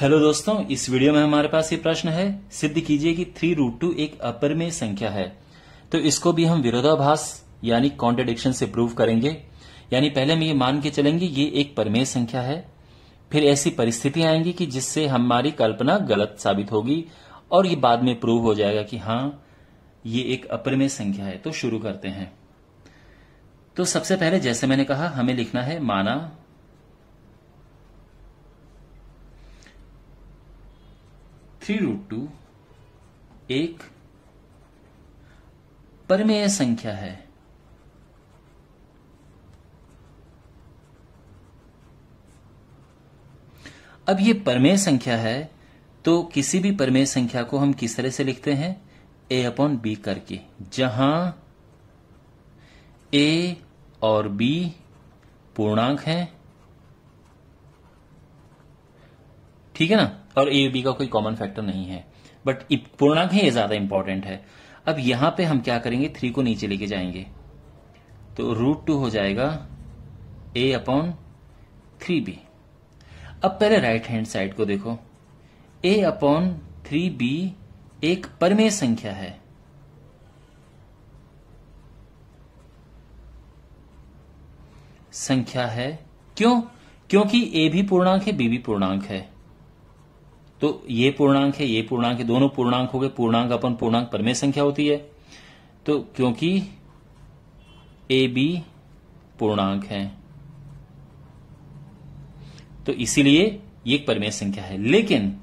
hello दोस्तों इस video में हमारे पास ये प्रश्न है सिद्ध कीजिए कि थ्री रूट टू एक अपर में संख्या है तो इसको भी हम विरोधाभास यानी कॉन्ट्रेडिक्शन से प्रूव करेंगे यानी पहले हम ये मान के चलेंगे ये एक परमेय संख्या है फिर ऐसी परिस्थितियां आएंगी कि जिससे हमारी कल्पना गलत साबित होगी और ये बाद में प्रूव हो जाएगा कि हाँ ये एक अपरमेय संख्या है तो शुरू करते हैं तो सबसे पहले जैसे मैंने कहा हमें लिखना है माना थ्री रूट टू एक परमेय संख्या है अब ये परमेय संख्या है तो किसी भी परमेय संख्या को हम किस तरह से लिखते हैं ए अपॉन बी करके जहां ए और बी पूर्णांक हैं ठीक है ना और ए बी का कोई कॉमन फैक्टर नहीं है बट पूर्णांक ही ज्यादा इंपॉर्टेंट है अब यहां पे हम क्या करेंगे थ्री को नीचे लेके जाएंगे तो रूट टू हो जाएगा ए अपॉन थ्री बी अब पहले राइट हैंड साइड को देखो ए अपॉन थ्री बी एक परमेय संख्या है संख्या है क्यों क्योंकि ए भी पूर्णांक है बी भी पूर्णांक है तो ये पूर्णांक है ये पूर्णांक है दोनों पूर्णांक हो गए पूर्णांक अपन पूर्णांक परमेय संख्या होती है तो क्योंकि ए बी पूर्णांक है तो इसीलिए ये एक परमेय संख्या है लेकिन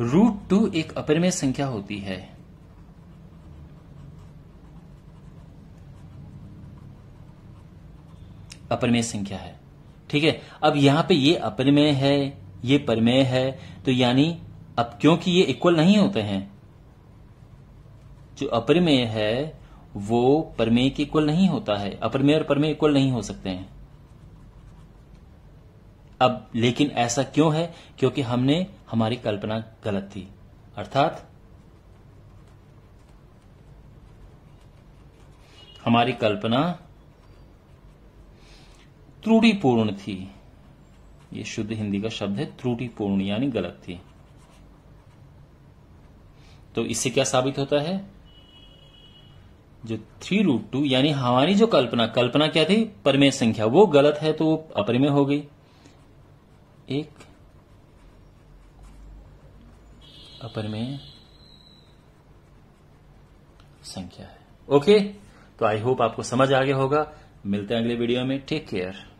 रूट टू एक अपरमेय संख्या होती है अपरमेय संख्या है ठीक है अब यहां पे ये अपरिमेय है ये परिमेय है तो यानी अब क्योंकि ये इक्वल नहीं होते हैं जो अपरिमेय है वो परमेय के इक्वल नहीं होता है अपरिमेय और परमेय इक्वल नहीं हो सकते हैं अब लेकिन ऐसा क्यों है क्योंकि हमने हमारी कल्पना गलत थी अर्थात हमारी कल्पना त्रुटिपूर्ण थी ये शुद्ध हिंदी का शब्द है त्रुटिपूर्ण यानी गलत थी तो इससे क्या साबित होता है जो थ्री रूट टू यानी हमारी जो कल्पना कल्पना क्या थी परिमेय संख्या वो गलत है तो वो अपरिमेय हो गई एक अपरिमेय संख्या है ओके तो आई होप आपको समझ आ गया होगा मिलते हैं अगले वीडियो में टेक केयर